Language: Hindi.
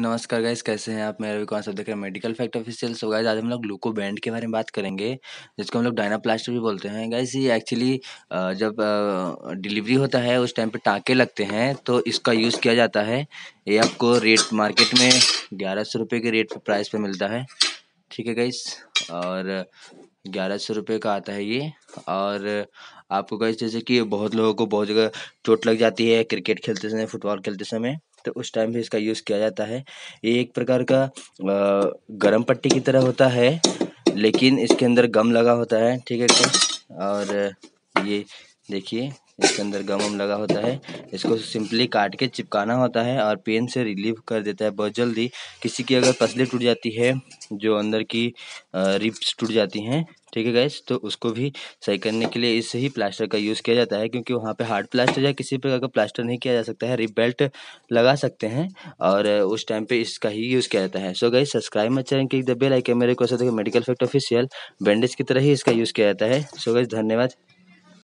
नमस्कार गाइस कैसे हैं आप मेरा भी कौन सा देख रहे हैं medical fact official so guys आज हम लोग ग्लूको बैंड के बारे में बात करेंगे जिसको हम लोग डायना प्लास्टर भी बोलते हैं गाइस ये एक्चुअली जब डिलीवरी होता है उस टाइम पे टाँके लगते हैं तो इसका यूज़ किया जाता है ये आपको रेट मार्केट में ग्यारह सौ रुपये के रेट पर प्राइस पर मिलता है ठीक है गाइस और ग्यारह सौ रुपये का आता है ये और आपको कहीं जैसे कि बहुत लोगों को बहुत जगह चोट लग जाती है क्रिकेट खेलते समय फुटबॉल खेलते समय तो उस टाइम भी इसका यूज़ किया जाता है ये एक प्रकार का गर्म पट्टी की तरह होता है लेकिन इसके अंदर गम लगा होता है ठीक है और ये देखिए इसके अंदर गम वम लगा होता है इसको सिंपली काट के चिपकाना होता है और पेन से रिलीव कर देता है बहुत जल्दी किसी की अगर पसली टूट जाती है जो अंदर की रिप्स टूट जाती हैं ठीक है गैस तो उसको भी सही करने के लिए इस ही प्लास्टर का यूज़ किया जाता है क्योंकि वहाँ पे हार्ड प्लास्टर या किसी प्रकार का प्लास्टर नहीं किया जा सकता है रिप बेल्ट लगा सकते हैं और उस टाइम पे इसका ही यूज़ किया जाता है सो गैस सब्सक्राइब मत चैनल की द बेल आइकन मेरे को मेडिकल फैक्ट ऑफिशियल बैंडेज की तरह ही इसका यूज़ किया जाता है सो गैस धन्यवाद